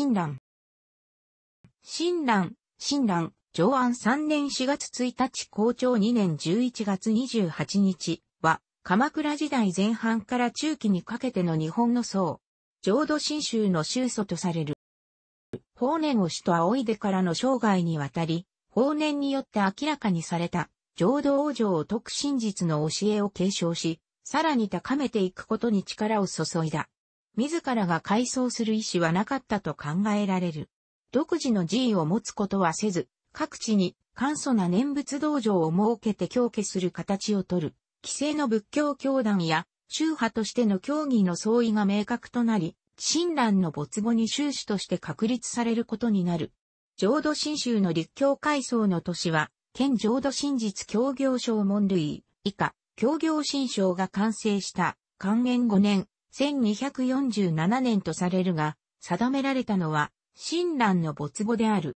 親鸞。親鸞、親鸞、上安3年4月1日校長2年11月28日は、鎌倉時代前半から中期にかけての日本の僧、浄土真宗の宗祖とされる。法然を主と仰いでからの生涯にわたり、法然によって明らかにされた、浄土王女をく真実の教えを継承し、さらに高めていくことに力を注いだ。自らが改装する意思はなかったと考えられる。独自の地位を持つことはせず、各地に簡素な念仏道場を設けて教家する形をとる、規制の仏教教団や宗派としての教義の相違が明確となり、親鸞の没後に宗主として確立されることになる。浄土真宗の立教階層の年は、県浄土真実協業賞門類以下、協業新章が完成した、寛元5年、1247年とされるが、定められたのは、親鸞の没後である。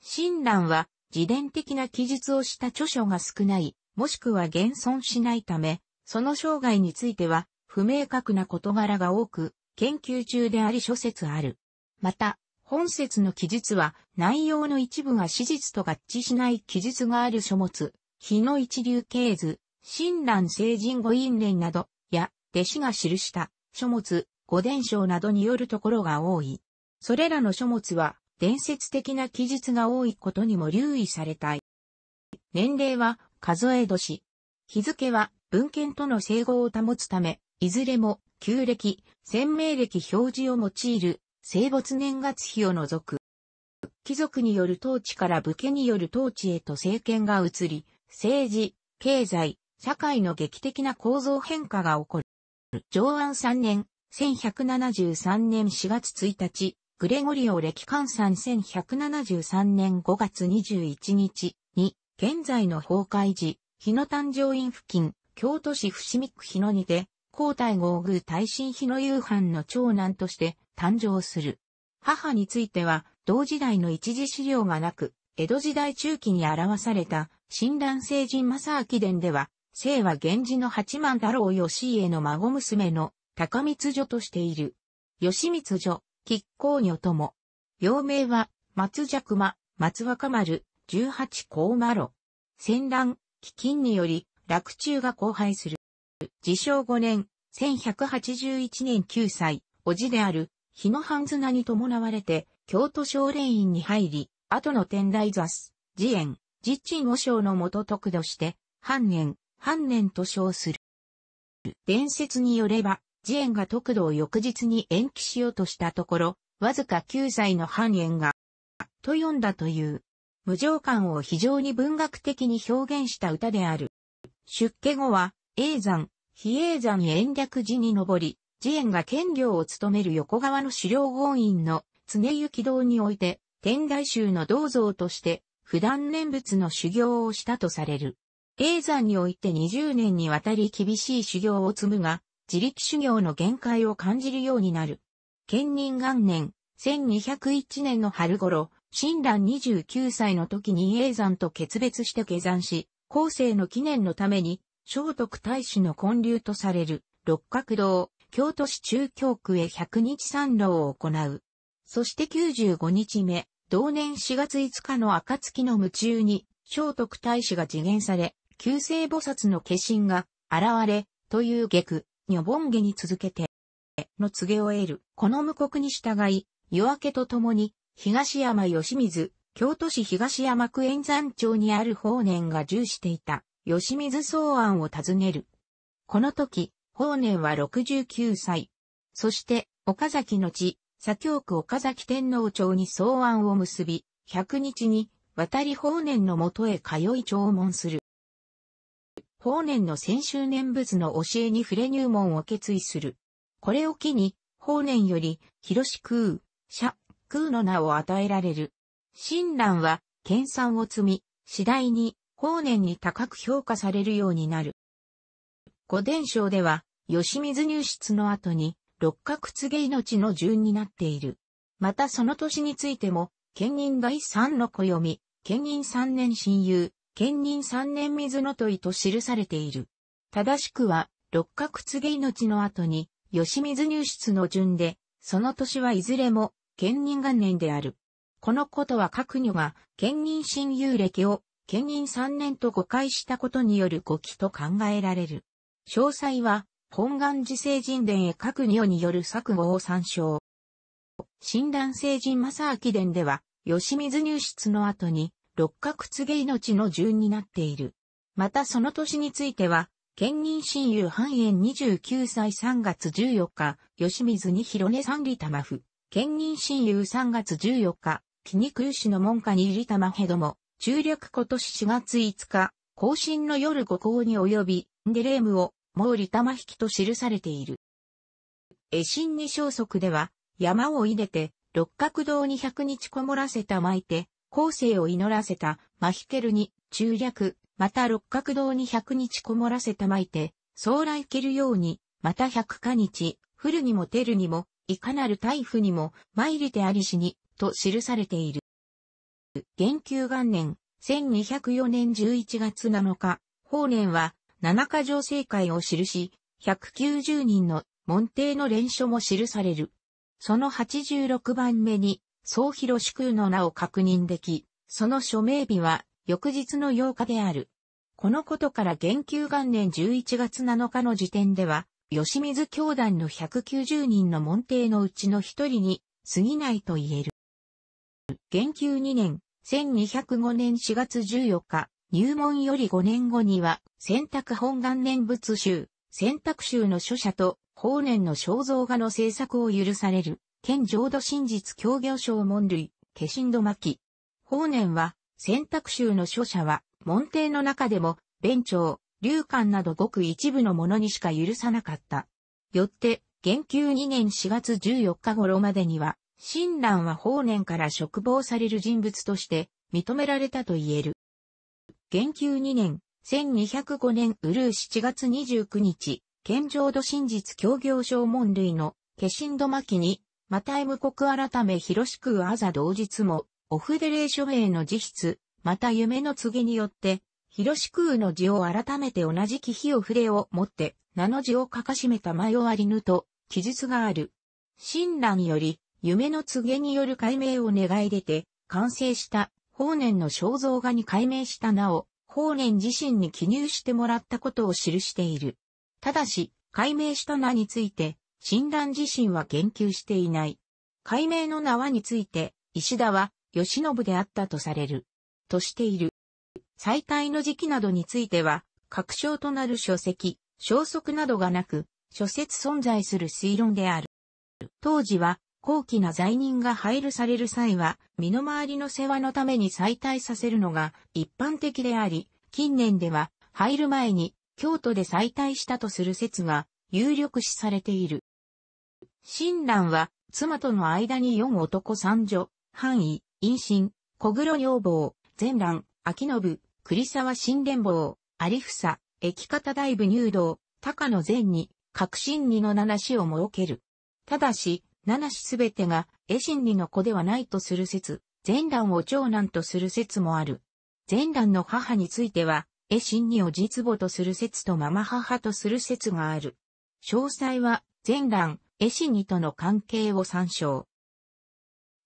親鸞は、自伝的な記述をした著書が少ない、もしくは現存しないため、その生涯については、不明確な事柄が多く、研究中であり諸説ある。また、本説の記述は、内容の一部が史実と合致しない記述がある書物、日の一流経図、親鸞聖人語因伝など、や、弟子が記した、書物、五伝承などによるところが多い。それらの書物は、伝説的な記述が多いことにも留意されたい。年齢は数え年。日付は文献との整合を保つため、いずれも旧暦、鮮明暦表示を用いる生没年月日を除く。貴族による統治から武家による統治へと政権が移り、政治、経済、社会の劇的な構造変化が起こる。上安3年、1173年4月1日、グレゴリオ歴換算1173年5月21日に、現在の崩壊時、日野誕生院付近、京都市伏見区日野にて、皇太后宮大臣日野夕飯の長男として誕生する。母については、同時代の一時資料がなく、江戸時代中期に表された、新鸞聖人正明伝では、姓は源氏の八幡太郎義家の孫娘の高光女としている。義光女、吉光女とも。幼名は、松尺馬、松若丸、十八甲馬路。戦乱、飢饉により、落中が荒廃する。自称5年、1181年9歳、叔父である、日野半綱に伴われて、京都少連院に入り、後の天台座す、自園、実地和尚のと得度して、半年、半年と称する。伝説によれば、次元が得度を翌日に延期しようとしたところ、わずか9歳の半円が、と読んだという、無情感を非常に文学的に表現した歌である。出家後は、永山、比叡山延暦寺に登り、次元が権領を務める横川の狩猟豪院の常行堂において、天台宗の銅像として、普段念仏の修行をしたとされる。永山において20年にわたり厳しい修行を積むが、自力修行の限界を感じるようになる。兼任元年、1201年の春頃、親鸞29歳の時に永山と決別して下山し、後世の記念のために、聖徳太子の建立とされる、六角堂、京都市中京区へ百日参浪を行う。そして95日目、同年4月5日の暁の夢中に、聖徳太子が次元され、旧世菩薩の化身が現れ、という下句、女盆下に続けて、の告げを得る。この無国に従い、夜明けとともに、東山吉水、京都市東山区円山町にある法然が重していた、吉水草案を訪ねる。この時、法然は69歳。そして、岡崎の地、左京区岡崎天皇町に草案を結び、100日に、渡り法然のもとへ通い弔問する。法然の先週念仏の教えに触れ入門を決意する。これを機に、法然より、広し空、社、空の名を与えられる。親鸞は、研鑽を積み、次第に、法然に高く評価されるようになる。五伝承では、吉水入室の後に、六角告げ命の順になっている。またその年についても、兼任第三の暦、兼任三年親友、兼任三年水の問いと記されている。正しくは、六角継命の後に、吉水入室の順で、その年はいずれも、兼任元年である。このことは各女が、兼任親友歴を、兼任三年と誤解したことによる誤記と考えられる。詳細は、本願寺聖人伝へ各女による錯誤を参照。診断聖人正明伝では、吉水入室の後に、六角継命の順になっている。またその年については、県民親友半円29歳3月14日、吉水に広根三里玉府。県民親友3月14日、木に空市の門下に入り玉へども、中略今年4月5日、更新の夜五行に及び、デレームを、毛利玉引きと記されている。絵心に消息では、山を入れて、六角堂に百日こもらせた巻いて、後世を祈らせた、マヒケルに、中略、また六角堂に百日こもらせたまいて、将来けるように、また百か日、降るにも照るにも、いかなる大夫にも、参りてありしに、と記されている。元久元年、1204年11月7日、法年は、七日条正会を記し、190人の門弟の連書も記される。その86番目に、総広宿空の名を確認でき、その署名日は翌日の8日である。このことから元旧元年11月7日の時点では、吉水教団の190人の門弟のうちの一人に過ぎないと言える。元旧2年、1205年4月14日、入門より5年後には、選択本願念仏集、選択集の書者と、法然の肖像画の制作を許される。県浄土真実協業賞門類、化身土巻。法年は、選択集の書者は、門弟の中でも、弁長、流官などごく一部のものにしか許さなかった。よって、元久2年4月14日頃までには、親鸞は法年から職望される人物として認められたと言える。元久2年、1205年うるう7月29日、県浄土真実協業賞門類の化身土巻にまた M 国改め広しくあざ同日も、オフデレー署名の自筆、また夢の告げによって、広しくの字を改めて同じ気比を筆を持って、名の字を書かしめた前終わりぬと、記述がある。親鸞より、夢の告げによる解明を願い出て、完成した法然の肖像画に解明した名を、法然自身に記入してもらったことを記している。ただし、解明した名について、診断自身は言及していない。解明の縄について、石田は、吉信であったとされる。としている。再退の時期などについては、確証となる書籍、消息などがなく、諸説存在する推論である。当時は、高貴な罪人が配慮される際は、身の回りの世話のために再退させるのが一般的であり、近年では、入る前に、京都で再退したとする説が、有力視されている。親鸞は、妻との間に四男三女、範囲、陰神、小黒女房、善蘭、秋信、栗沢新連坊、有房、駅方大部入道、高野善に、核心二の七子を設ける。ただし、七子すべてが、絵心二の子ではないとする説、善蘭を長男とする説もある。善蘭の母については、絵心二を実母とする説とママ母とする説がある。詳細は、善蘭、絵師にとの関係を参照。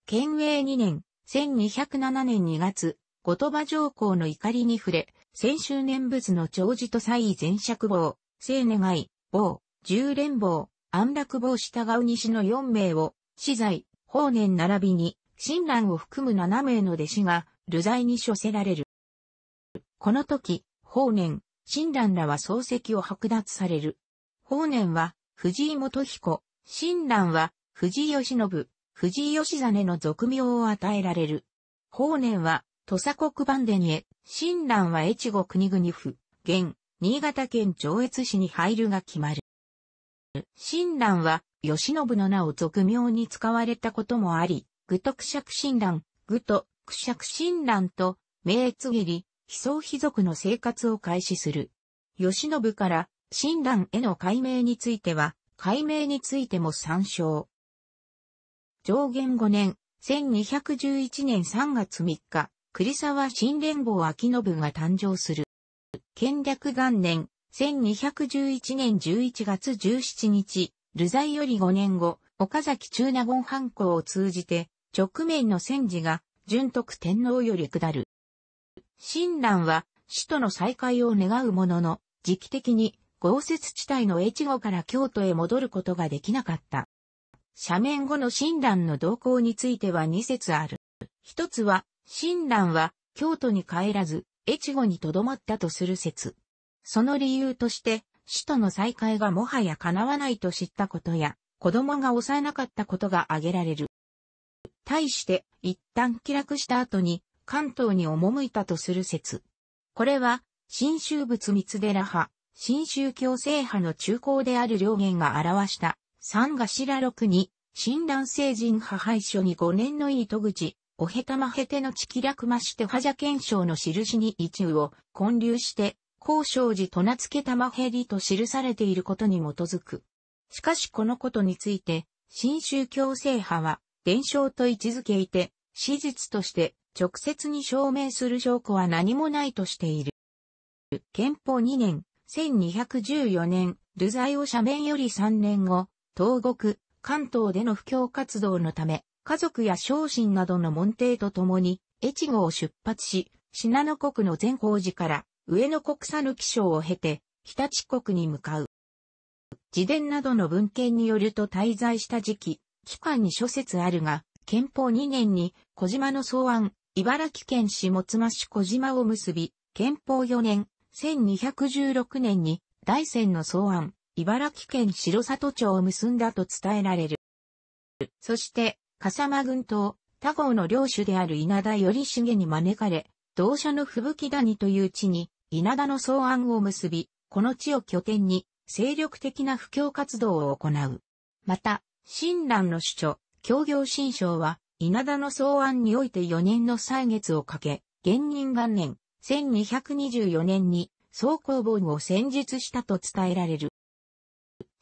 建営2年、1207年2月、後鳥羽上皇の怒りに触れ、先週念仏の長寿と祭前釈坊、聖願い、坊、十連坊、安楽坊従う西の4名を、死罪、法年並びに、親鸞を含む7名の弟子が、流罪に処せられる。この時、法年、親鸞らは漱石を剥奪される。法年は、藤井元彦、親鸞は、藤井義信、藤井義実の俗名を与えられる。法然は、土佐国番にえ、親鸞は越後国々府、現、新潟県上越市に入るが決まる。親鸞は、義信の名を俗名に使われたこともあり、具徳釈親鸞、具と、釈親鸞と、名月り、非僧非族の生活を開始する。吉信から、親鸞への解明については、解明についても参照。上元5年、1211年3月3日、栗沢新連合秋信が誕生する。権略元年、1211年11月17日、流罪より5年後、岡崎中納言藩校を通じて、直面の戦時が、順徳天皇より下る。親鸞は、使徒の再会を願うものの、時期的に、豪雪地帯の越後から京都へ戻ることができなかった。斜面後の親鸞の動向については2節ある。一つは、親鸞は京都に帰らず、越後に留まったとする説。その理由として、死との再会がもはや叶わないと知ったことや、子供が幼かったことが挙げられる。対して、一旦帰落した後に、関東に赴いたとする説。これは、新州仏三寺派、新宗教制派の中高である良言が表した三頭六に、親鸞聖人派廃所に五年の糸口、おへたまへての地気らまして覇者憲章の印に一羽を混流して、高生寺となつけたまへりと記されていることに基づく。しかしこのことについて、新宗教制派は、伝承と位置づけいて、史実として直接に証明する証拠は何もないとしている。憲法2年1214年、流罪を斜面より3年後、東国、関東での布教活動のため、家族や昇進などの門弟と共に、越後を出発し、信濃国の善光寺から、上野国佐抜省を経て、日立国に向かう。自伝などの文献によると滞在した時期、期間に諸説あるが、憲法2年に小島の草案、茨城県下妻市小島を結び、憲法4年、1216年に大戦の草案、茨城県城里町を結んだと伝えられる。そして、笠間群島、他号の領主である稲田頼重に招かれ、同社の吹雪谷という地に稲田の草案を結び、この地を拠点に精力的な布教活動を行う。また、親鸞の主張、協業新章は、稲田の草案において4年の歳月をかけ、現任元年、1224年に総工防を戦術したと伝えられる。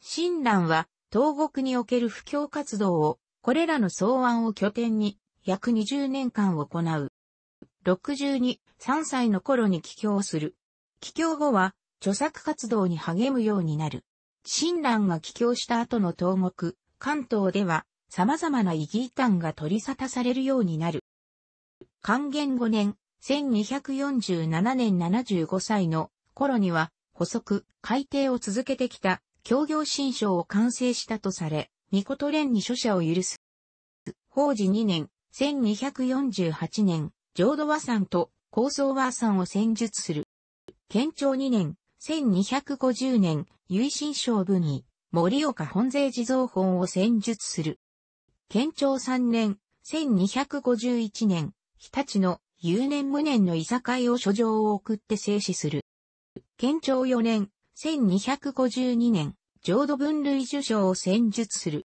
親鸞は東国における布教活動を、これらの草案を拠点に約20年間行う。62、3歳の頃に帰郷する。帰郷後は著作活動に励むようになる。親鸞が帰郷した後の東国、関東では様々な異議異端が取り沙汰されるようになる。還元5年、1247年75歳の頃には、補足、改定を続けてきた、協業新章を完成したとされ、ミコト連に書写を許す。法治2年、1248年、浄土和山と構僧和山を戦術する。県庁2年、1250年、唯心省部に、森岡本税地蔵本を戦術する。県庁3年、1251年、日立の有年無年の居酒屋を書状を送って静止する。県庁4年、1252年、浄土分類受賞を戦術する。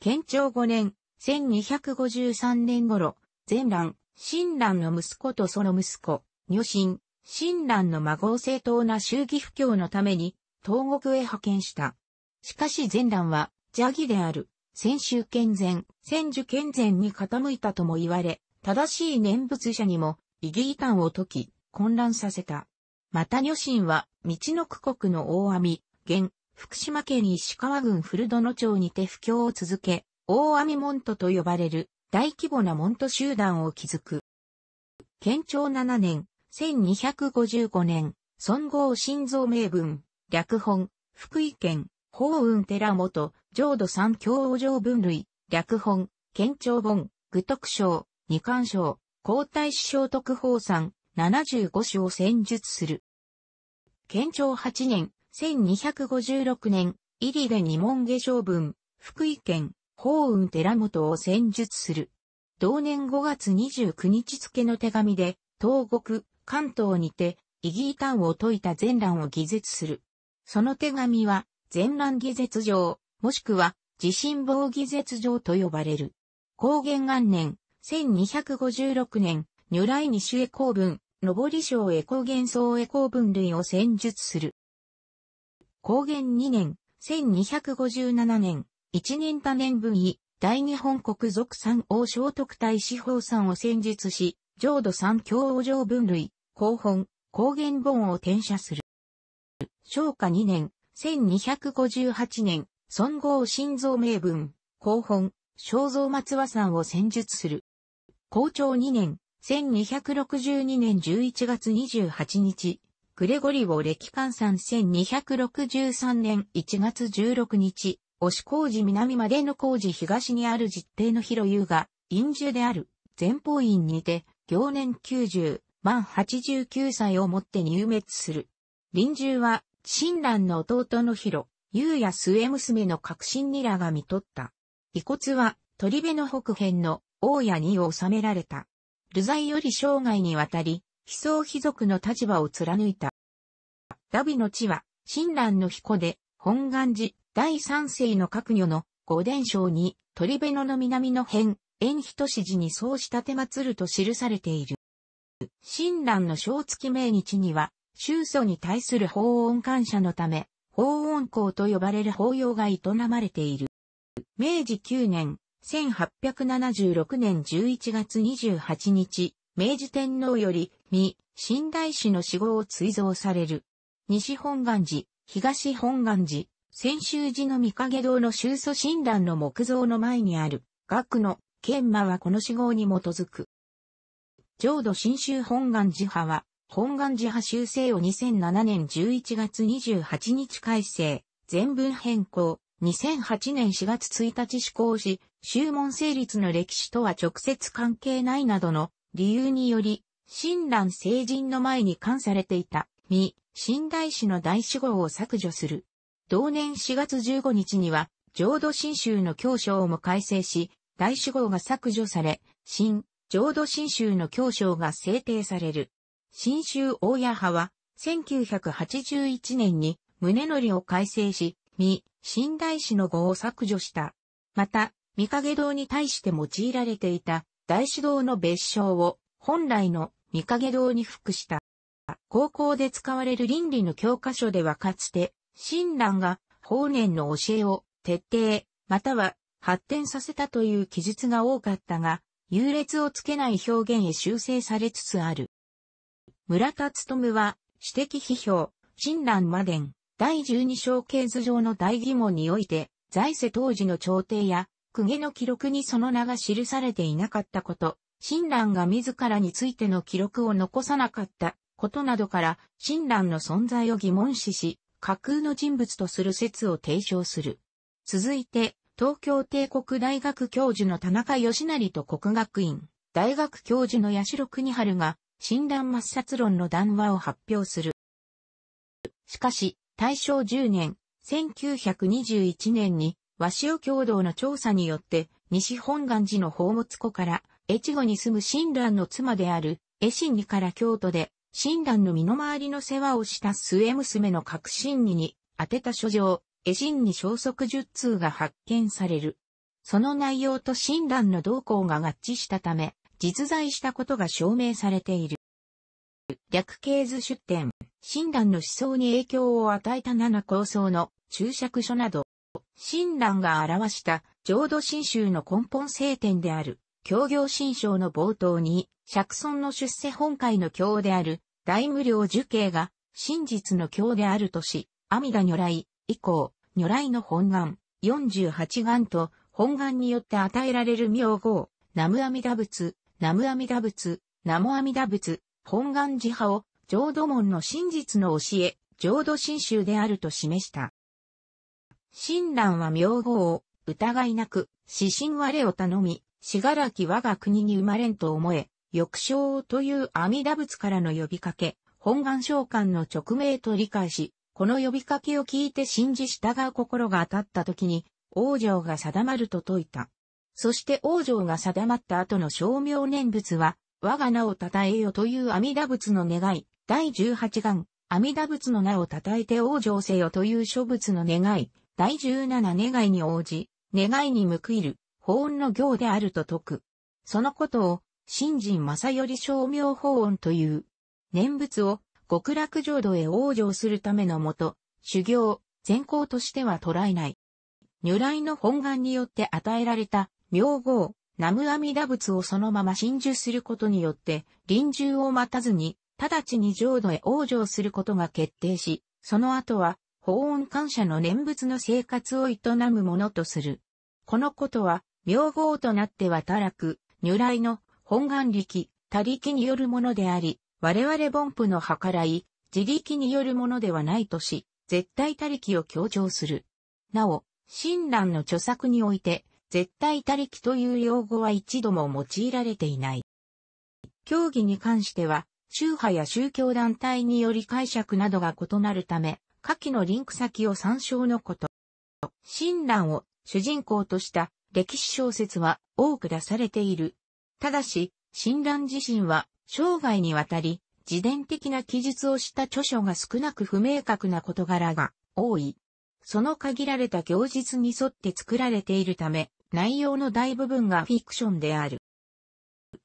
県庁5年、1253年頃、前蘭、親蘭の息子とその息子、女神、親蘭の孫を正当な衆議不況のために、東国へ派遣した。しかし前蘭は、邪義である、先週健全、先受健全に傾いたとも言われ、正しい念仏者にも、異義感を解き、混乱させた。また女神は、道の区国の大網、現、福島県石川郡古殿町にて布教を続け、大網門徒と呼ばれる大規模な門徒集団を築く。県庁7年、1255年、孫号心臓名文、略本、福井県、法雲寺元、浄土三教王上分類、略本、県庁本、具徳省、二冠賞、皇太子聖徳法十五5章戦術する。県庁八年、二百五十六年、入りで二門下将文、福井県、法雲寺本を戦術する。同年五月二十九日付の手紙で、東国、関東にて、イギータンを解いた全乱を議絶する。その手紙は、全乱議説状、もしくは、地震防議説状と呼ばれる。高元元年、1256年、如来西種絵公文、上り章絵公元宗絵公文類を戦術する。公元2年、1257年、一年多年分位、大日本国属産王聖徳太子法産を戦術し、浄土三教王上分類、後本、公元本を転写する。昭和2年、1258年、孫号新造名文、後本、肖像松和さんを戦術する。校長2年、1262年11月28日、グレゴリを歴換算1263年1月16日、押し工事南までの工事東にある実定の広湯が、陰樹である、前方院にて、行年90、満89歳をもって入滅する。臨終は、親鸞の弟の広、優や末娘の革新にらが見とった。遺骨は、鳥辺の北辺の大屋に収められた。流罪より生涯にわたり、悲壮貴族の立場を貫いた。ダビの地は、親鸞の彦で、本願寺、第三世の閣女の五伝承に、鳥辺野の南の辺、縁人寺にそうしたてまつると記されている。親鸞の正月命日には、宗祖に対する法音感謝のため、法音公と呼ばれる法要が営まれている。明治9年、1876年11月28日、明治天皇より、未、新大師の死後を追贈される。西本願寺、東本願寺、先州寺の御影堂の宗祖診断の木造の前にある、学の、研磨はこの死後に基づく。浄土新州本願寺派は、本願寺派修正を2007年11月28日改正、全文変更、2008年4月1日施行し、宗門成立の歴史とは直接関係ないなどの理由により、親鸞成人の前に冠されていた、未、新大師の大志号を削除する。同年4月15日には、浄土真宗の教章も改正し、大志号が削除され、新、浄土真宗の教章が制定される。新宗大谷派は、1981年に、宗則を改正し、未、新大師の号を削除した。また、御影堂に対して用いられていた大師堂の別称を本来の御影堂に服した。高校で使われる倫理の教科書ではかつて、親鸞が法然の教えを徹底、または発展させたという記述が多かったが、優劣をつけない表現へ修正されつつある。村田務は、私的批評、親鸞魔伝、第十二章経図上の大疑問において、財政当時の朝廷や公家の記録にその名が記されていなかったこと、親鸞が自らについての記録を残さなかったことなどから、親鸞の存在を疑問視し、架空の人物とする説を提唱する。続いて、東京帝国大学教授の田中義成と国学院、大学教授の八代国春が、診断抹殺論の談話を発表する。しかし、大正10年、1921年に、和潮共同の調査によって、西本願寺の宝物庫から、越後に住む親鸞の妻である、絵心にから京都で、親鸞の身の回りの世話をした末娘の核心にに、当てた書状、絵心に消息十通が発見される。その内容と親鸞の動向が合致したため、実在したことが証明されている。略形図出典、親鸞の思想に影響を与えた七構想の注釈書など、親鸞が表した浄土真宗の根本聖典である、教業新章の冒頭に、釈尊の出世本会の教である、大無量樹慶が、真実の教であるとし、阿弥陀如来、以降、如来の本願、48願と、本願によって与えられる名号、南無阿弥陀仏、南無阿弥陀仏、南無阿弥陀仏、本願寺派を、浄土門の真実の教え、浄土真宗であると示した。親鸞は名号を、疑いなく、神針我を頼み、死柄木我が国に生まれんと思え、抑章という阿弥陀仏からの呼びかけ、本願召喚の直命と理解し、この呼びかけを聞いて信じ従う心が当たった時に、王女が定まると説いた。そして王女が定まった後の称名念仏は、我が名を称えよという阿弥陀仏の願い、第十八願、阿弥陀仏の名を称えて王女せよという諸仏の願い、第十七願いに応じ、願いに報いる、法音の行であると説く。そのことを、新人正頼称名法音という。念仏を極楽浄土へ往生するためのもと、修行、善行としては捉えない。如来の本願によって与えられた、名号、南無阿弥陀仏をそのまま真珠することによって、臨終を待たずに、直ちに浄土へ往生することが決定し、その後は、法恩感謝の念仏の生活を営むものとする。このことは、名号となってらく、如来の本願力、他力によるものであり、我々凡夫の計らい、自力によるものではないとし、絶対他力を強調する。なお、親鸞の著作において、絶対他力という用語は一度も用いられていない。教義に関しては、宗派や宗教団体により解釈などが異なるため、下記のリンク先を参照のこと。親鸞を主人公とした歴史小説は多く出されている。ただし、親鸞自身は生涯にわたり自伝的な記述をした著書が少なく不明確な事柄が多い。その限られた行実に沿って作られているため、内容の大部分がフィクションである。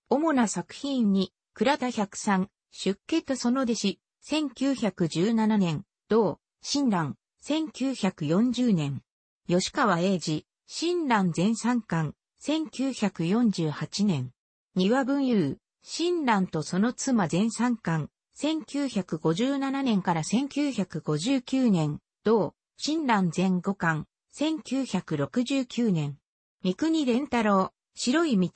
主な作品に、倉田百三、出家とその弟子、1917年、同、親鸞、1940年。吉川英治、親鸞全三巻、1948年。庭文雄、親鸞とその妻全三巻、1957年から1959年、同、親鸞全五巻、1969年。三国連太郎、白い道、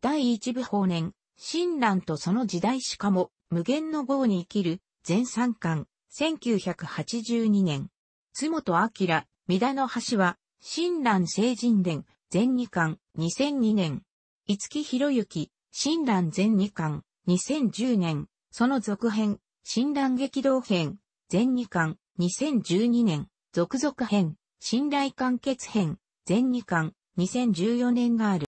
第一部法年、親鸞とその時代しかも、無限の号に生きる、全三巻、1982年、津本明、三田の橋は、親鸞聖人伝、全二巻、2002年。五木博之、親鸞全二巻、2010年。その続編、親鸞激動編、全二巻、2012年。続々編、信頼完結編、全二巻、2014年がある。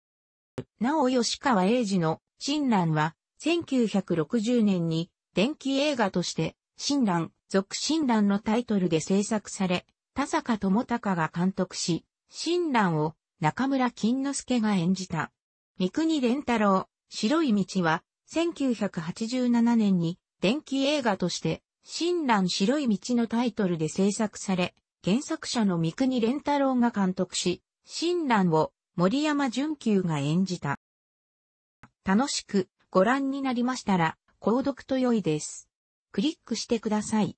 なお吉川英治の、親鸞は、1960年に、電気映画として、親鸞、続親鸞のタイトルで制作され、田坂智隆が監督し、親鸞を中村金之助が演じた。三国連太郎、白い道は、1987年に電気映画として、親鸞白い道のタイトルで制作され、原作者の三国連太郎が監督し、親鸞を森山純久が演じた。楽しくご覧になりましたら、購読と良いです。クリックしてください。